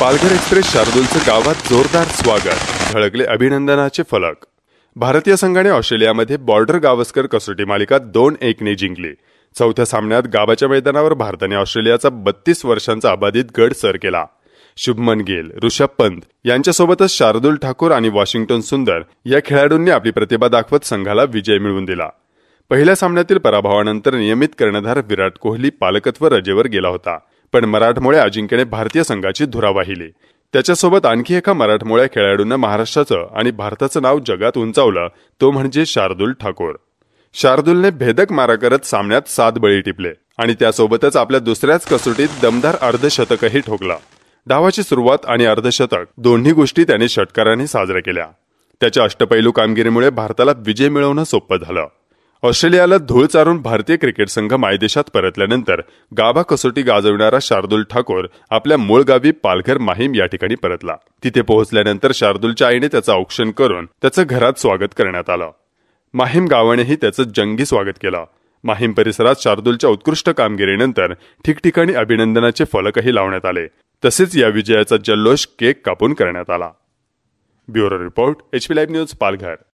Palghar express शार्दूलचं गावात जोरदार स्वागत झळकले अभिनंदनाचे फलक भारतीय संघाने ऑस्ट्रेलियामध्ये बॉर्डर गावस्कर कसोटी मालिका दोन एकने जिंकले चौथ्या सामन्यात गावाच्या मैदानावर भारताने ऑस्ट्रेलियाचा बत्तीस वर्षांचा अबाधित गड सर केला शुभमन गिल ऋषभ पंत यांच्यासोबतच शार्दूल ठाकूर आणि वॉशिंग्टन सुंदर या खेळाडूंनी आपली प्रतिभा दाखवत संघाला विजय मिळवून दिला पहिल्या सामन्यातील पराभवानंतर नियमित कर्णधार विराट कोहली पालकत्व रजेवर गेला होता पण मराठमोळ्या अजिंक्यने भारतीय संघाची धुरा वाहिली त्याच्यासोबत आणखी एका मराठमोळ्या खेळाडूनं महाराष्ट्राचं आणि भारताचं नाव जगात उंचावलं तो म्हणजे शार्दुल ठाकूर शार्दुलने भेदक मारा करत सामन्यात सात बळी टिपले आणि त्यासोबतच आपल्या दुसऱ्याच कसोटीत दमदार अर्धशतकही ठोकला डावाची सुरुवात आणि अर्धशतक दोन्ही गोष्टी त्याने षटकाराने साजऱ्या केल्या त्याच्या अष्टपैलू कामगिरीमुळे भारताला विजय मिळवणं सोपं झालं ऑस्ट्रेलियाला धूळ चारून भारतीय क्रिकेट संघ मायदेशात परतल्यानंतर गाभा कसोटी गाजविणारा शार्दुल ठाकूर आपल्या मूळ गावी पालघर माहीम या ठिकाणी परतला तिथे पोहोचल्यानंतर शार्दुलच्या आईने त्याचं औक्षण करून त्याचं घरात स्वागत करण्यात आलं माहीम गावानेही त्याचं जंगी स्वागत केलं माहीम परिसरात शार्दुलच्या उत्कृष्ट कामगिरीनंतर ठिकठिकाणी अभिनंदनाचे फलकही लावण्यात आले तसेच या विजयाचा जल्लोष केक कापून करण्यात आला bureau report HP live news Palghar